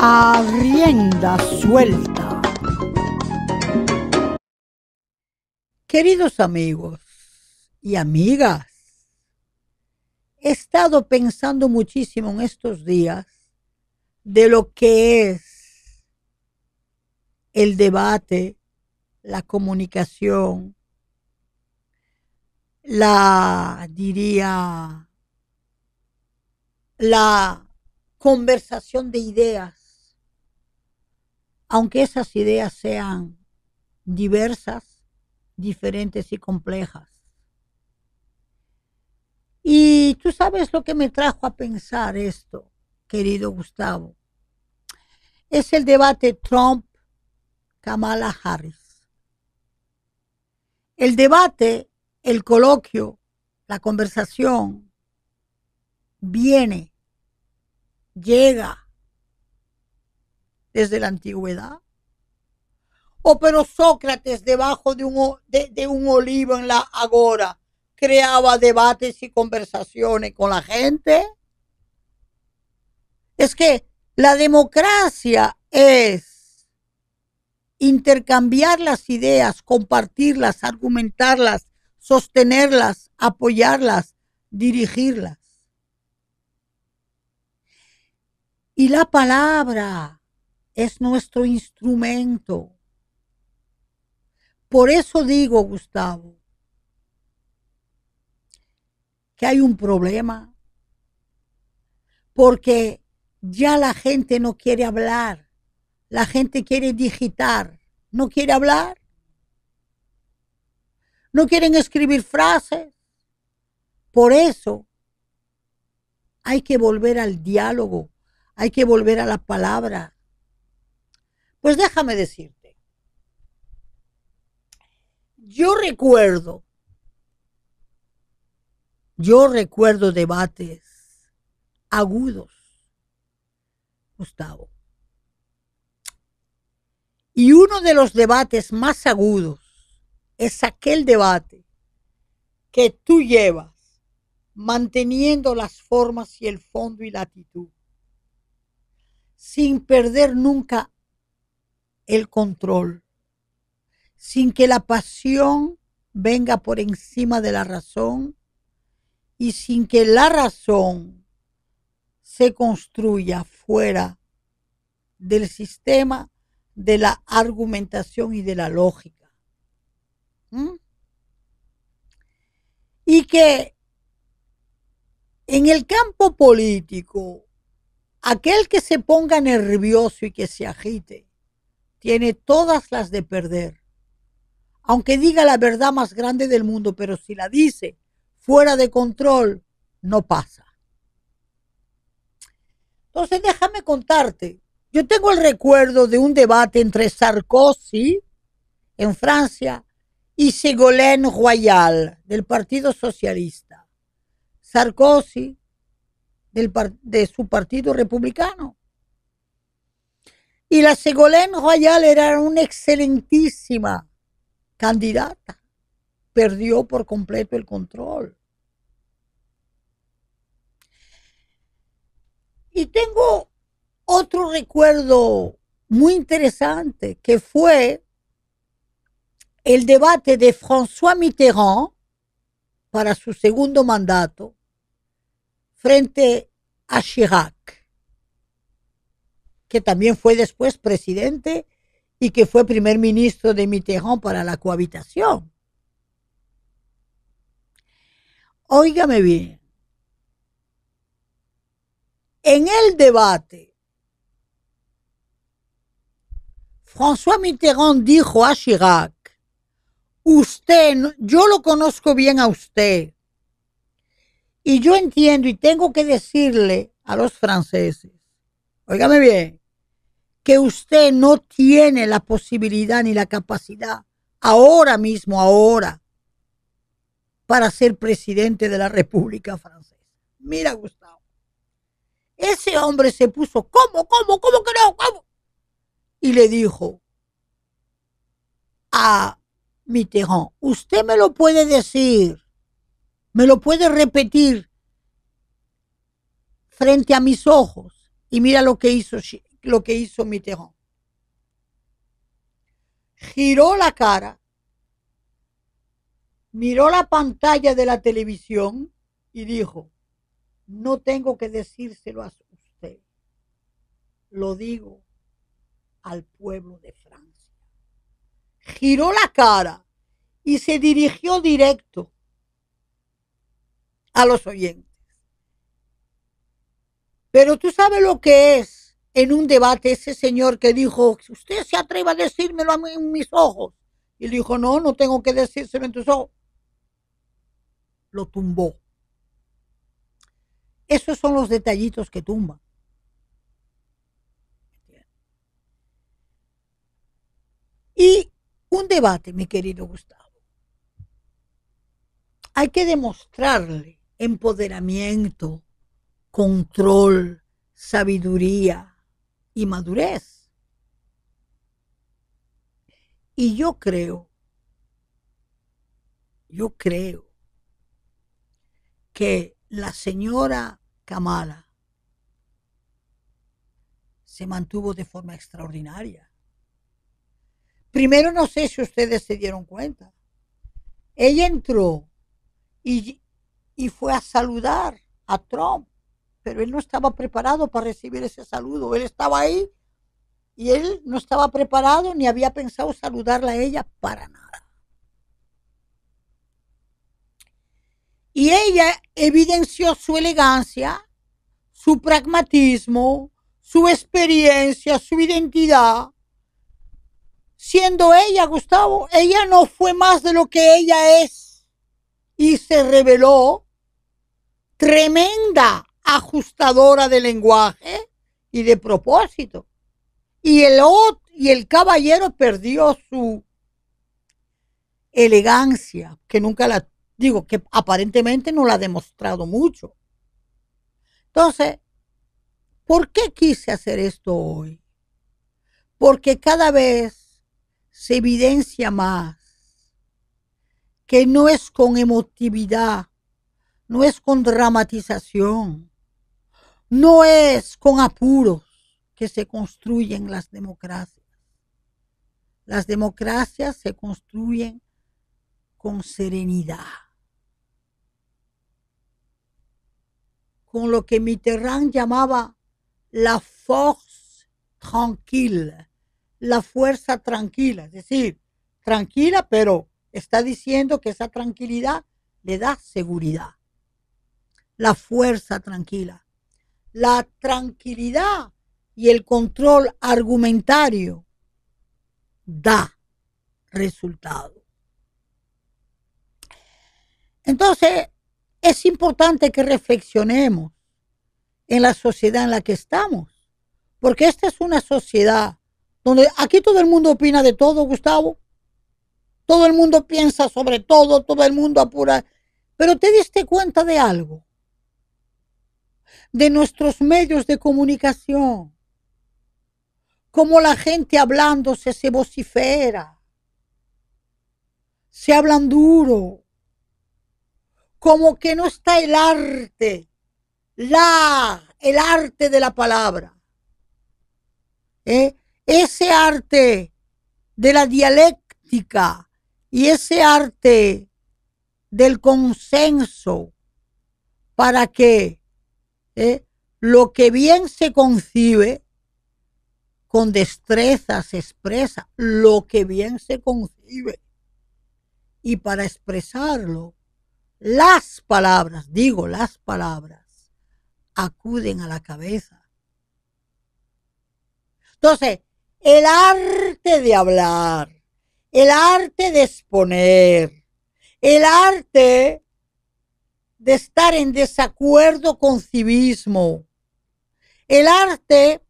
a rienda suelta. Queridos amigos y amigas, he estado pensando muchísimo en estos días de lo que es el debate, la comunicación, la, diría, la conversación de ideas aunque esas ideas sean diversas, diferentes y complejas. Y tú sabes lo que me trajo a pensar esto, querido Gustavo. Es el debate Trump-Kamala Harris. El debate, el coloquio, la conversación, viene, llega desde la antigüedad. O pero Sócrates debajo de un, un olivo en la agora creaba debates y conversaciones con la gente. Es que la democracia es intercambiar las ideas, compartirlas, argumentarlas, sostenerlas, apoyarlas, dirigirlas. Y la palabra es nuestro instrumento. Por eso digo, Gustavo, que hay un problema, porque ya la gente no quiere hablar, la gente quiere digitar, no quiere hablar, no quieren escribir frases. Por eso hay que volver al diálogo, hay que volver a la palabra, pues déjame decirte, yo recuerdo, yo recuerdo debates agudos, Gustavo. Y uno de los debates más agudos es aquel debate que tú llevas manteniendo las formas y el fondo y la actitud, sin perder nunca el control, sin que la pasión venga por encima de la razón y sin que la razón se construya fuera del sistema de la argumentación y de la lógica. Y que en el campo político, aquel que se ponga nervioso y que se agite, tiene todas las de perder. Aunque diga la verdad más grande del mundo, pero si la dice fuera de control, no pasa. Entonces déjame contarte, yo tengo el recuerdo de un debate entre Sarkozy en Francia y Ségolène Royal del Partido Socialista. Sarkozy del, de su partido republicano y la Ségolène Royal era una excelentísima candidata. Perdió por completo el control. Y tengo otro recuerdo muy interesante que fue el debate de François Mitterrand para su segundo mandato frente a Chirac que también fue después presidente y que fue primer ministro de Mitterrand para la cohabitación. Óigame bien, en el debate, François Mitterrand dijo a Chirac, usted, yo lo conozco bien a usted, y yo entiendo y tengo que decirle a los franceses, óigame bien, que usted no tiene la posibilidad ni la capacidad ahora mismo, ahora, para ser presidente de la República Francesa. Mira, Gustavo, ese hombre se puso, ¿cómo, cómo, cómo que no, cómo? Y le dijo a Mitterrand, usted me lo puede decir, me lo puede repetir frente a mis ojos. Y mira lo que hizo lo que hizo Mitterrand. Giró la cara, miró la pantalla de la televisión y dijo, no tengo que decírselo a usted, lo digo al pueblo de Francia. Giró la cara y se dirigió directo a los oyentes. Pero tú sabes lo que es en un debate ese señor que dijo, usted se atreva a decírmelo a mí en mis ojos. Y le dijo, no, no tengo que decírselo en tus ojos. Lo tumbó. Esos son los detallitos que tumba Y un debate, mi querido Gustavo. Hay que demostrarle empoderamiento, control, sabiduría, y madurez. Y yo creo, yo creo que la señora Kamala se mantuvo de forma extraordinaria. Primero no sé si ustedes se dieron cuenta. Ella entró y, fue a saludar a Trump pero él no estaba preparado para recibir ese saludo. Él estaba ahí y él no estaba preparado ni había pensado saludarla a ella para nada. Y ella evidenció su elegancia, su pragmatismo, su experiencia, su identidad. Siendo ella, Gustavo, ella no fue más de lo que ella es. Y se reveló tremenda ajustadora de lenguaje y de propósito. Y el, y el caballero perdió su elegancia, que nunca la, digo, que aparentemente no la ha demostrado mucho. Entonces, ¿por qué quise hacer esto hoy? Porque cada vez se evidencia más que no es con emotividad, no es con dramatización, no es con apuros que se construyen las democracias. Las democracias se construyen con serenidad. Con lo que Mitterrand llamaba la force tranquille, la fuerza tranquila, es decir, tranquila, pero está diciendo que esa tranquilidad le da seguridad. La fuerza tranquila la tranquilidad y el control argumentario da resultado. Entonces, es importante que reflexionemos en la sociedad en la que estamos, porque esta es una sociedad donde aquí todo el mundo opina de todo, Gustavo. Todo el mundo piensa sobre todo, todo el mundo apura. Pero te diste cuenta de algo de nuestros medios de comunicación, como la gente hablándose se vocifera, se hablan duro, como que no está el arte, la, el arte de la palabra. ¿Eh? Ese arte de la dialéctica y ese arte del consenso para que ¿eh? lo que bien se concibe, con destreza se expresa, lo que bien se concibe. Y para expresarlo, las palabras, digo las palabras, acuden a la cabeza. Entonces, el arte de hablar, el arte de exponer, el arte de estar en desacuerdo con civismo El arte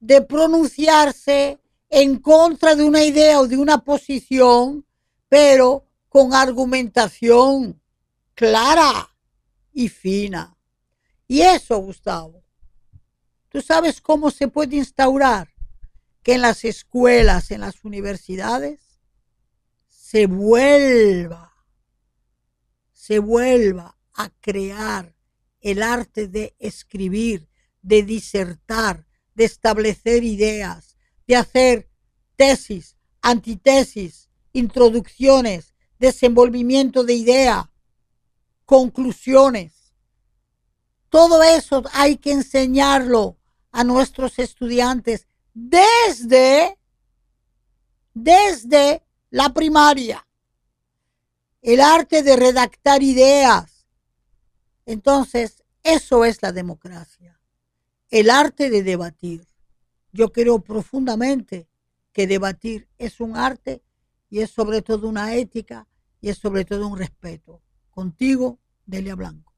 de pronunciarse en contra de una idea o de una posición, pero con argumentación clara y fina. Y eso, Gustavo, ¿tú sabes cómo se puede instaurar? Que en las escuelas, en las universidades, se vuelva, se vuelva a crear, el arte de escribir, de disertar, de establecer ideas, de hacer tesis, antitesis, introducciones, desenvolvimiento de idea, conclusiones. Todo eso hay que enseñarlo a nuestros estudiantes desde, desde la primaria. El arte de redactar ideas, entonces, eso es la democracia, el arte de debatir. Yo creo profundamente que debatir es un arte y es sobre todo una ética y es sobre todo un respeto. Contigo, Delia Blanco.